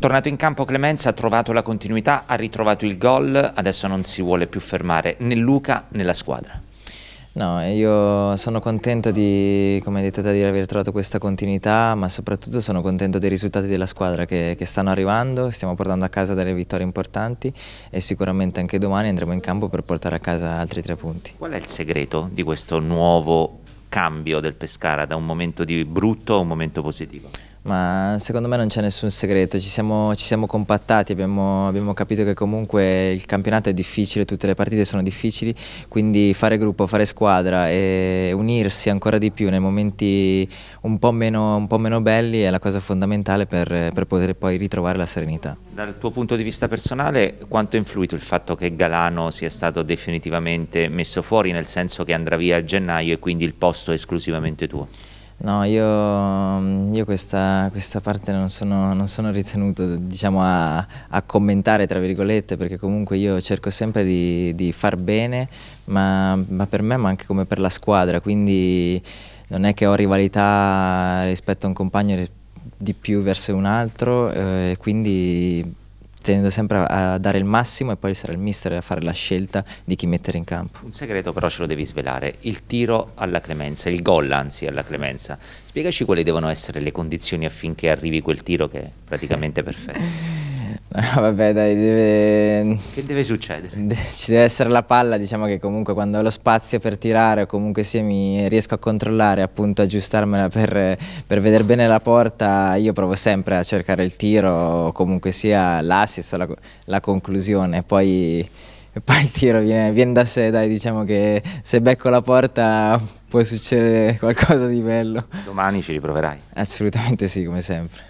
Tornato in campo Clemenza ha trovato la continuità, ha ritrovato il gol, adesso non si vuole più fermare né Luca né la squadra. No, io sono contento di, come hai detto te, di aver trovato questa continuità, ma soprattutto sono contento dei risultati della squadra che, che, stanno arrivando, stiamo portando a casa delle vittorie importanti e sicuramente anche domani andremo in campo per portare a casa altri tre punti. Qual è il segreto di questo nuovo cambio del Pescara da un momento di brutto a un momento positivo? ma secondo me non c'è nessun segreto, ci siamo, ci siamo compattati, abbiamo, abbiamo, capito che comunque il campionato è difficile, tutte le partite sono difficili, quindi fare gruppo, fare squadra e unirsi ancora di più nei momenti un po' meno, un po meno belli è la cosa fondamentale per, per, poter poi ritrovare la serenità. Dal tuo punto di vista personale quanto è influito il fatto che Galano sia stato definitivamente messo fuori, nel senso che andrà via a gennaio e quindi il posto è esclusivamente tuo? No, io, mm, io questa, questa, parte non sono, non sono ritenuto diciamo, a, a, commentare, tra virgolette, perché comunque io cerco sempre di, di far bene, ma, ma per me, ma anche come per la squadra, quindi non è che ho rivalità rispetto a un compagno di più verso un altro, eh, quindi tenendo sempre a, a, dare il massimo e poi sarà il mister a fare la scelta di chi mettere in campo. Un segreto però ce lo devi svelare, il tiro alla clemenza, il gol anzi alla clemenza. Spiegaci quali devono essere le condizioni affinché arrivi quel tiro che è praticamente perfetto. Vabbè, dai, deve... Che deve succedere? Ci deve essere la palla, diciamo che comunque quando ho lo spazio per tirare o comunque se mi riesco a controllare, appunto aggiustarmela per, per vedere bene la porta, io provo sempre a cercare il tiro o comunque sia l'assist, la, la conclusione, poi, poi il tiro viene, viene da sé, dai, diciamo che se becco la porta può succedere qualcosa di bello. Domani ci riproverai? Assolutamente sì, come sempre.